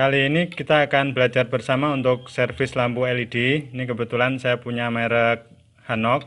Kali ini kita akan belajar bersama untuk servis lampu LED. Ini kebetulan saya punya merek Hanok.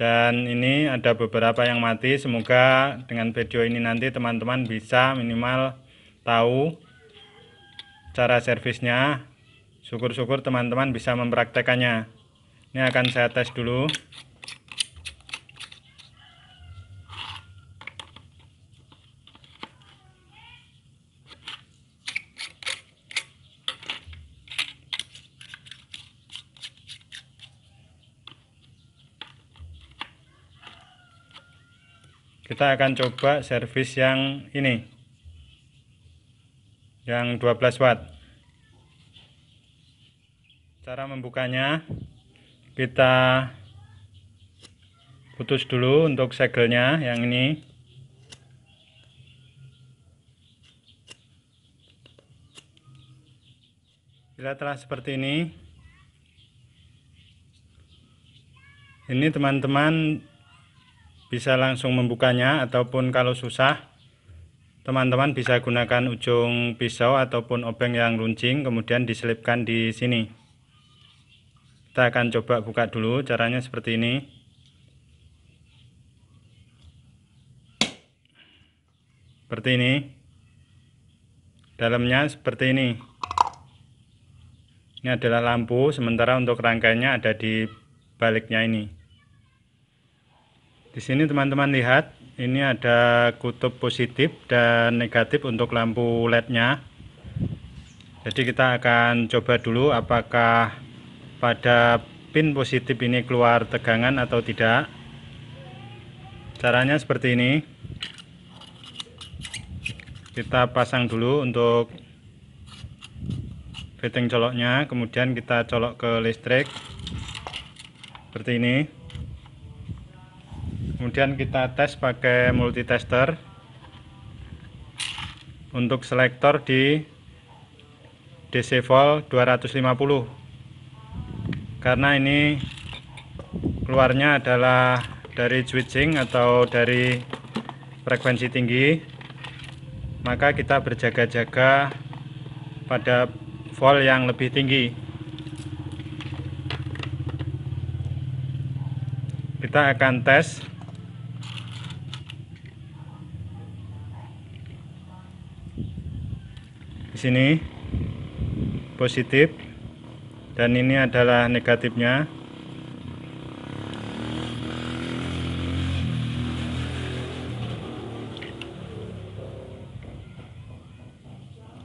Dan ini ada beberapa yang mati. Semoga dengan video ini nanti teman-teman bisa minimal tahu cara servisnya. Syukur-syukur teman-teman bisa mempraktekannya. Ini akan saya tes dulu. kita akan coba servis yang ini yang 12 watt cara membukanya kita putus dulu untuk segelnya yang ini bila telah seperti ini ini teman-teman bisa langsung membukanya ataupun kalau susah teman-teman bisa gunakan ujung pisau ataupun obeng yang runcing kemudian diselipkan di sini kita akan coba buka dulu caranya seperti ini seperti ini dalamnya seperti ini ini adalah lampu sementara untuk rangkainya ada di baliknya ini di sini teman-teman lihat, ini ada kutub positif dan negatif untuk lampu LED-nya. Jadi kita akan coba dulu apakah pada pin positif ini keluar tegangan atau tidak. Caranya seperti ini. Kita pasang dulu untuk fitting coloknya, kemudian kita colok ke listrik seperti ini kemudian kita tes pakai multitester untuk selektor di DC volt 250 karena ini keluarnya adalah dari switching atau dari frekuensi tinggi maka kita berjaga-jaga pada volt yang lebih tinggi kita akan tes sini positif dan ini adalah negatifnya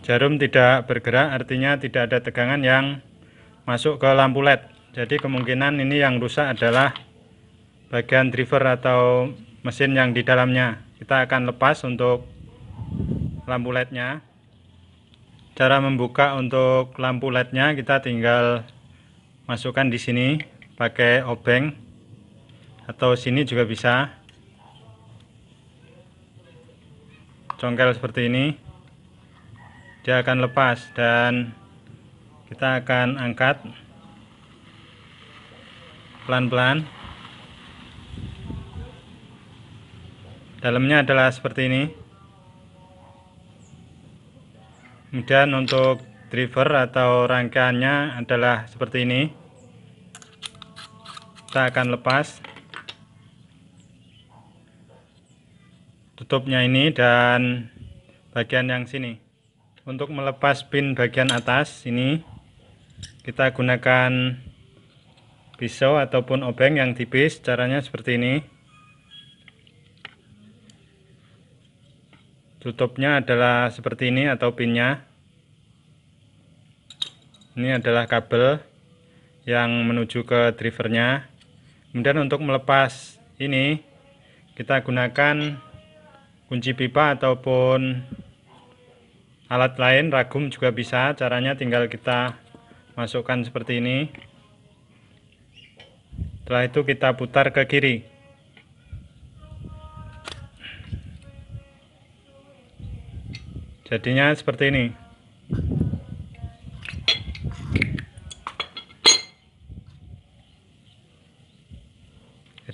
jarum tidak bergerak artinya tidak ada tegangan yang masuk ke lampu led jadi kemungkinan ini yang rusak adalah bagian driver atau mesin yang di dalamnya kita akan lepas untuk lampu lednya cara membuka untuk lampu LED-nya kita tinggal masukkan di sini pakai obeng atau sini juga bisa congkel seperti ini dia akan lepas dan kita akan angkat pelan-pelan dalamnya adalah seperti ini kemudian untuk driver atau rangkaiannya adalah seperti ini kita akan lepas tutupnya ini dan bagian yang sini untuk melepas pin bagian atas ini kita gunakan pisau ataupun obeng yang tipis caranya seperti ini tutupnya adalah seperti ini atau pinnya ini adalah kabel yang menuju ke drivernya kemudian untuk melepas ini kita gunakan kunci pipa ataupun alat lain ragum juga bisa caranya tinggal kita masukkan seperti ini setelah itu kita putar ke kiri jadinya seperti ini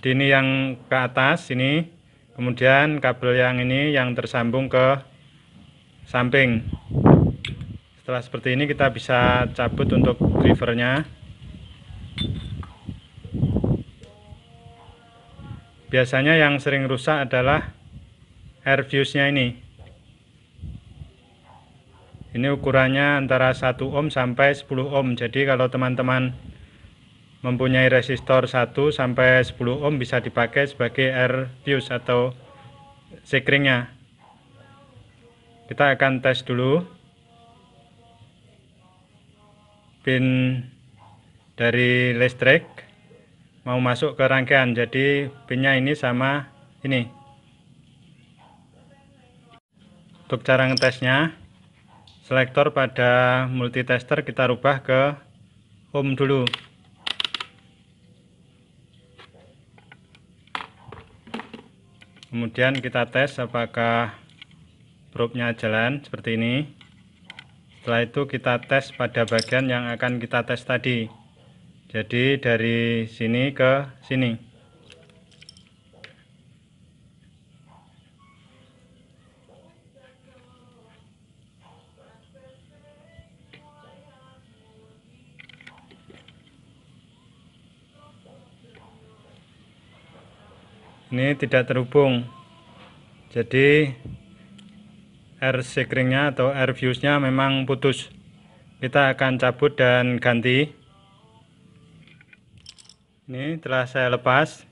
Jadi ini yang ke atas ini, kemudian kabel yang ini yang tersambung ke samping. Setelah seperti ini kita bisa cabut untuk drivernya. Biasanya yang sering rusak adalah air fuse-nya ini. Ini ukurannya antara 1 ohm sampai 10 ohm. Jadi kalau teman-teman mempunyai resistor 1 sampai 10 ohm bisa dipakai sebagai air fuse atau sekringnya kita akan tes dulu pin dari listrik mau masuk ke rangkaian jadi pinnya ini sama ini untuk cara ngetesnya selektor pada multitester kita rubah ke ohm dulu kemudian kita tes apakah probe-nya jalan seperti ini setelah itu kita tes pada bagian yang akan kita tes tadi jadi dari sini ke sini ini tidak terhubung jadi air sekringnya atau air fuse-nya memang putus kita akan cabut dan ganti ini telah saya lepas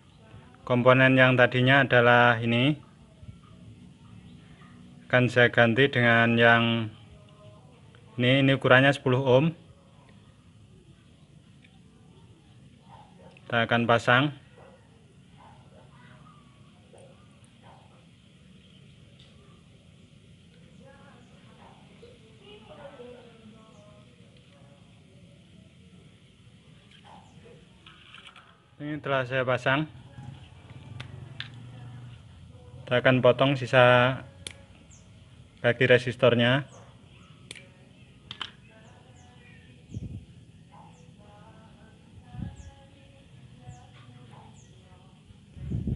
komponen yang tadinya adalah ini akan saya ganti dengan yang ini ini ukurannya 10 ohm kita akan pasang ini telah saya pasang kita akan potong sisa kaki resistornya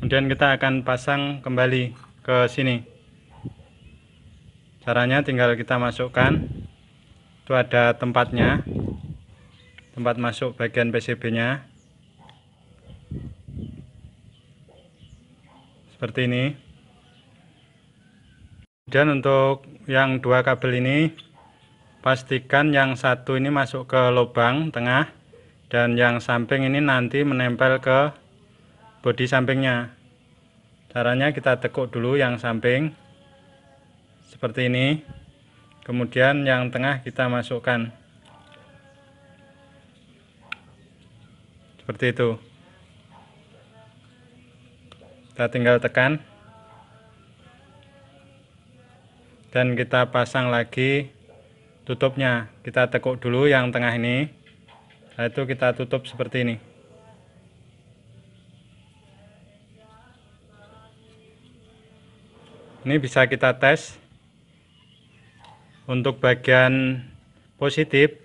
kemudian kita akan pasang kembali ke sini caranya tinggal kita masukkan itu ada tempatnya tempat masuk bagian PCB nya seperti ini kemudian untuk yang dua kabel ini pastikan yang satu ini masuk ke lubang tengah dan yang samping ini nanti menempel ke bodi sampingnya caranya kita tekuk dulu yang samping seperti ini kemudian yang tengah kita masukkan seperti itu kita tinggal tekan dan kita pasang lagi tutupnya kita tekuk dulu yang tengah ini nah itu kita tutup seperti ini ini bisa kita tes untuk bagian positif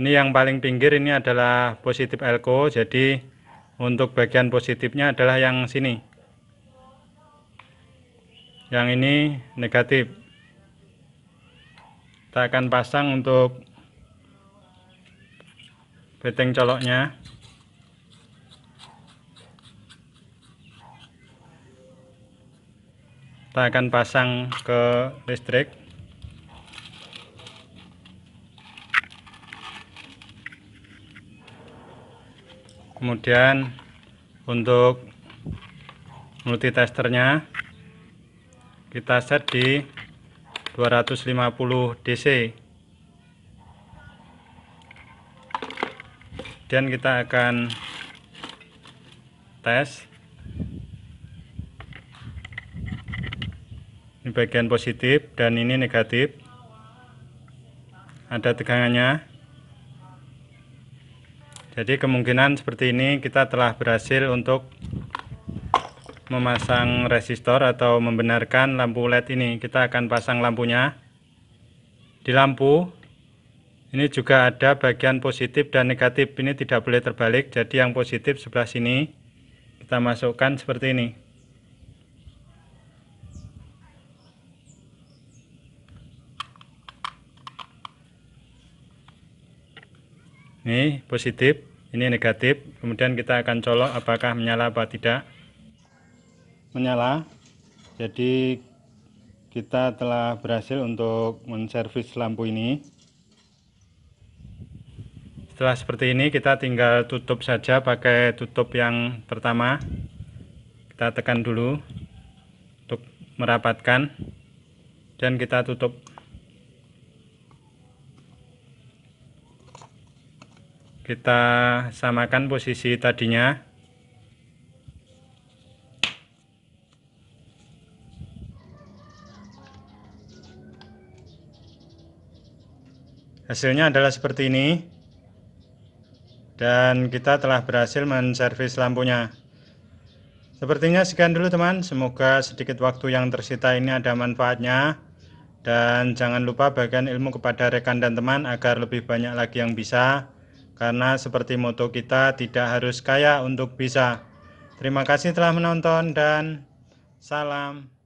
ini yang paling pinggir ini adalah positif elko jadi untuk bagian positifnya adalah yang sini yang ini negatif kita akan pasang untuk beteng coloknya kita akan pasang ke listrik kemudian untuk multitesternya kita set di 250 DC dan kita akan tes ini bagian positif dan ini negatif ada tegangannya jadi kemungkinan seperti ini kita telah berhasil untuk memasang resistor atau membenarkan lampu led ini kita akan pasang lampunya di lampu ini juga ada bagian positif dan negatif ini tidak boleh terbalik jadi yang positif sebelah sini kita masukkan seperti ini ini positif ini negatif kemudian kita akan colok apakah menyala apa tidak menyala jadi kita telah berhasil untuk menservis lampu ini setelah seperti ini kita tinggal tutup saja pakai tutup yang pertama kita tekan dulu untuk merapatkan dan kita tutup kita samakan posisi tadinya hasilnya adalah seperti ini dan kita telah berhasil menservis lampunya sepertinya sekian dulu teman semoga sedikit waktu yang tersita ini ada manfaatnya dan jangan lupa bagikan ilmu kepada rekan dan teman agar lebih banyak lagi yang bisa karena seperti moto kita tidak harus kaya untuk bisa. Terima kasih telah menonton dan salam.